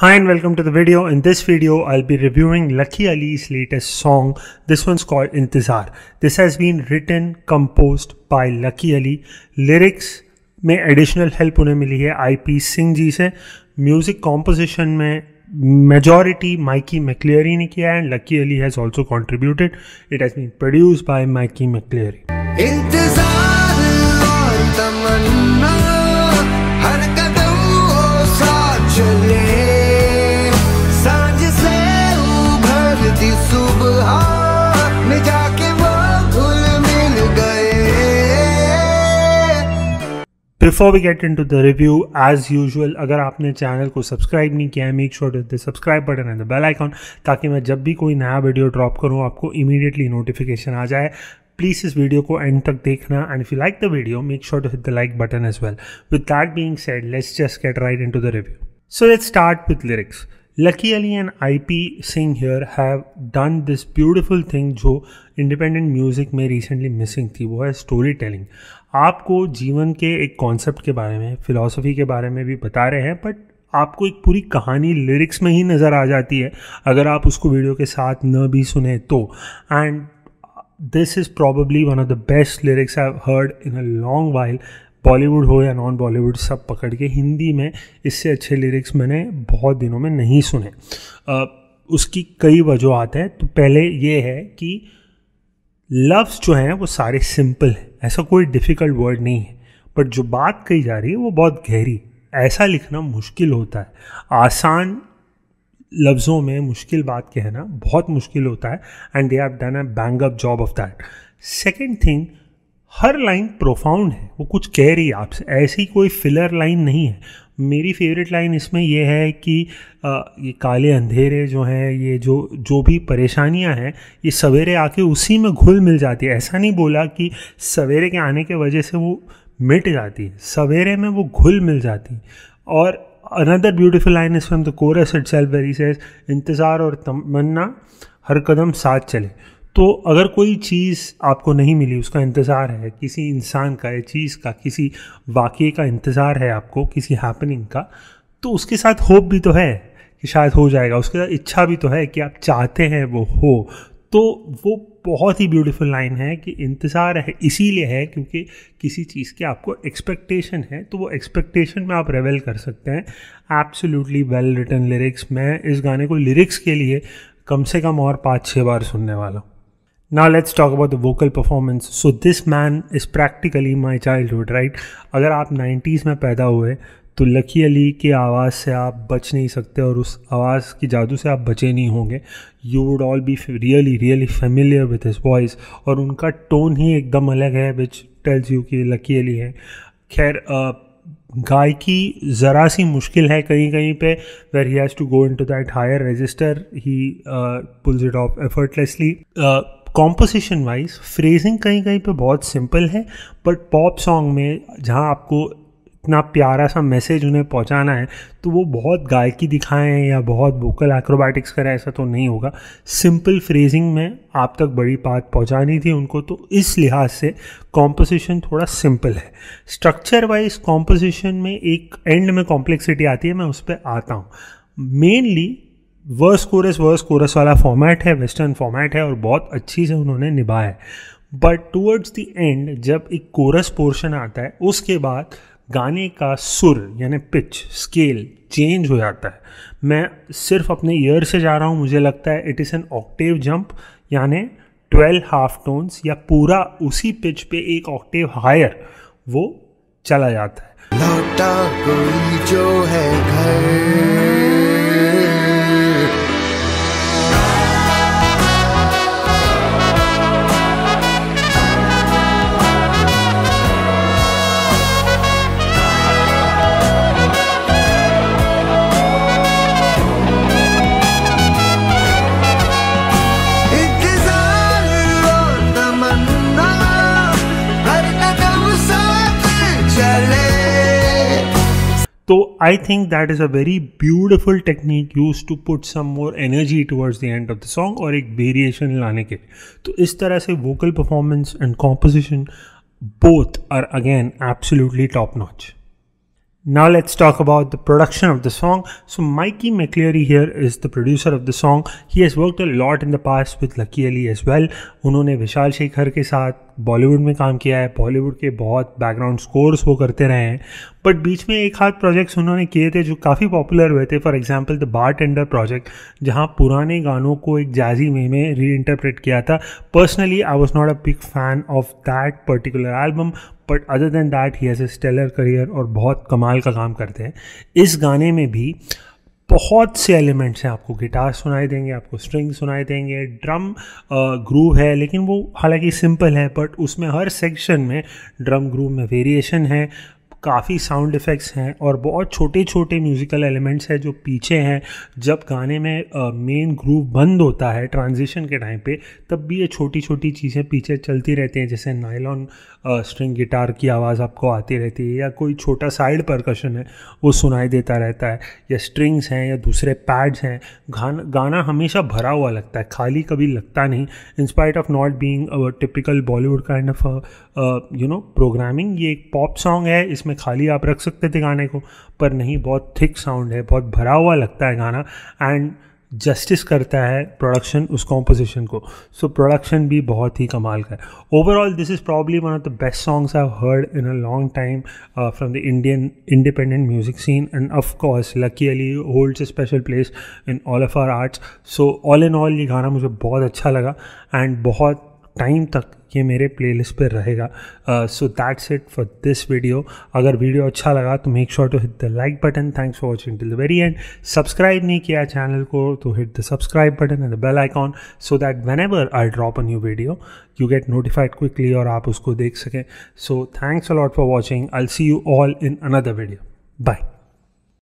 Hi and welcome to the video. In this video, I'll be reviewing Lucky Ali's latest song. This one's called Intizar. This has been written, composed by Lucky Ali. Lyrics may additional help, उन्हें मिली है IP Singh ji से music majority Mikey McCleary ने and Lucky Ali has also contributed. It has been produced by Mikey McCleary. Before we get into to the as usual यूजल अगर आपने channel को subscribe नहीं किया है make sure to the subscribe button and the bell icon ताकि मैं जब भी कोई नया वीडियो ड्रॉप करूँ आपको इमीडिएटली नोटिफिकेशन आ जाए प्लीज इस वीडियो को एंड तक देखना and if you like the video make sure to hit the like button as well with that being said let's just get right in to the review so let's start with lyrics Lucky Ali and I P Singh here have done this beautiful thing जो independent music में recently missing थी वो है story telling आपको जीवन के एक concept के बारे में फ़िलासफ़ी के बारे में भी बता रहे हैं बट आपको एक पूरी कहानी लिरिक्स में ही नज़र आ जाती है अगर आप उसको वीडियो के साथ न भी सुने तो and this is probably one of the best lyrics I heard in a long while Bollywood हो या नॉन बॉलीवुड सब पकड़ के हिंदी में इससे अच्छे लिरिक्स मैंने बहुत दिनों में नहीं सुने उसकी कई वजूहत है तो पहले ये है कि लफ्स जो हैं वो सारे सिंपल हैं ऐसा कोई डिफ़िकल्ट वर्ड नहीं है बट जो बात कही जा रही है वो बहुत गहरी ऐसा लिखना मुश्किल होता है आसान लफ्ज़ों में मुश्किल बात कहना बहुत मुश्किल होता है and they have done a bang up job of that second thing हर लाइन प्रोफाउंड है वो कुछ कह रही है आपसे ऐसी कोई फिलर लाइन नहीं है मेरी फेवरेट लाइन इसमें यह है कि आ, ये काले अंधेरे जो हैं ये जो जो भी परेशानियां हैं ये सवेरे आके उसी में घुल मिल जाती है ऐसा नहीं बोला कि सवेरे के आने के वजह से वो मिट जाती है सवेरे में वो घुल मिल जाती और अनदर ब्यूटिफुल लाइन इसमें from the chorus itself very says इंतज़ार और तमन्ना हर कदम साथ चले तो अगर कोई चीज़ आपको नहीं मिली उसका इंतज़ार है किसी इंसान का या चीज़ का किसी वाक्य का इंतज़ार है आपको किसी हैपनिंग का तो उसके साथ होप भी तो है कि शायद हो जाएगा उसके साथ इच्छा भी तो है कि आप चाहते हैं वो हो तो वो बहुत ही ब्यूटीफुल लाइन है कि इंतज़ार है इसीलिए है क्योंकि किसी चीज़ के आपको एक्सपेक्टेशन है तो वो एक्सपेक्टेशन में आप रेवेल कर सकते हैं एब्सोल्युटली वेल रिटर्न लिरिक्स मैं इस गाने को लिरिक्स के लिए कम से कम और पाँच छः बार सुनने वाला हूँ Now let's talk about the vocal performance. So this man is practically my childhood, right? अगर आप 90s में पैदा हुए तो लकी अली की आवाज़ से आप बच नहीं सकते और उस आवाज़ की जादू से आप बचे नहीं होंगे you would all be really really familiar with his voice और उनका टोन ही एकदम अलग है विच टेल्स यू कि लकी अली है खैर गायकी ज़रा सी मुश्किल है कहीं कहीं पे where he has to go into that higher register he pulls it off effortlessly composition wise phrasing कहीं कहीं पे बहुत सिंपल है बट पॉप सॉन्ग में जहाँ आपको इतना प्यारा सा मैसेज उन्हें पहुँचाना है तो वो बहुत गायकी दिखाएं या बहुत वोकल एक्रोबैटिक्स करें ऐसा तो नहीं होगा सिंपल फ्रेजिंग में आप तक बड़ी बात पहुँचानी थी उनको तो इस लिहाज से कॉम्पोजिशन थोड़ा सिंपल है स्ट्रक्चर वाइज कॉम्पोजिशन में एक एंड में कॉम्प्लेक्सिटी आती है मैं उस पर आता हूँ mainly verse chorus verse chorus वाला फॉर्मेट है वेस्टर्न फॉर्मेट है और बहुत अच्छी से उन्होंने निभाया है बट टूवर्ड्स द एंड जब एक कोरस पोर्शन आता है उसके बाद गाने का सुर यानी पिच स्केल चेंज हो जाता है मैं सिर्फ अपने ईयर से जा रहा हूँ मुझे लगता है it is an octave jump यानी ट्वेल्व हाफ टोन्स या पूरा उसी पिच पे एक ऑक्टिव हायर वो चला जाता है लौटा कोई जो है घर So I think that is a very beautiful technique used to put some more energy towards the end of the song or a variation लाने के तो इस तरह से vocal performance and composition both are again absolutely top notch. Now let's talk about the production of the song. So Mikey McCleary here is the producer of the song. He has worked a lot in the past with Lucky Ali as well. उन्होंने विशाल शेखर के साथ बॉलीवुड में काम किया है बॉलीवुड के बहुत background scores वो करते रहे हैं बट बीच में एक हाथ प्रोजेक्ट्स उन्होंने किए थे जो काफ़ी पॉपुलर हुए थे for example the bartender project जहाँ पुराने गानों को एक जाजी वे में री इंटरप्रेट किया था personally I was not a big fan of that particular album but other than that he has a stellar career और बहुत कमाल का काम करते हैं इस गाने में भी बहुत से एलिमेंट्स हैं आपको गिटार सुनाई देंगे आपको स्ट्रिंग सुनाई देंगे ड्रम ग्रूव है लेकिन वो हालांकि सिंपल है बट उसमें हर सेक्शन में ड्रम ग्रूव में वेरिएशन है काफ़ी साउंड इफ़ेक्ट्स हैं और बहुत छोटे छोटे म्यूज़िकल एलिमेंट्स हैं जो पीछे हैं जब गाने में मेन ग्रूव बंद होता है ट्रांजिशन के टाइम पे तब भी ये छोटी छोटी चीज़ें पीछे चलती रहती हैं जैसे नायलॉन स्ट्रिंग गिटार की आवाज़ आपको आती रहती है या कोई छोटा साइड परकशन है वो सुनाई देता रहता है या स्ट्रिंग्स हैं या दूसरे पैड्स हैं गाना गाना हमेशा भरा हुआ लगता है खाली कभी लगता नहीं in spite of not being typical Bollywood kind of you know programming ये एक पॉप सॉन्ग है इसमें खाली आप रख सकते थे गाने को पर नहीं बहुत थिक साउंड है बहुत भरा हुआ लगता है गाना एंड जस्टिस करता है प्रोडक्शन उस कॉम्पोजिशन को सो so, प्रोडक्शन भी बहुत ही कमाल का है overall this is probably one of the best songs I heard in a long time from the Indian independent music scene and of course Lucky Ali holds a special place in all of our hearts so all in all ये गाना मुझे बहुत अच्छा लगा and बहुत time तक ये मेरे प्लेलिस्ट पे रहेगा so that's it for this video अगर वीडियो अच्छा लगा तो make sure to hit the like button thanks for watching till the very end subscribe नहीं किया चैनल को तो hit the subscribe button and the bell icon so that whenever I drop a new video you get notified quickly और आप उसको देख सकें so thanks a lot for watching I see you all in another video bye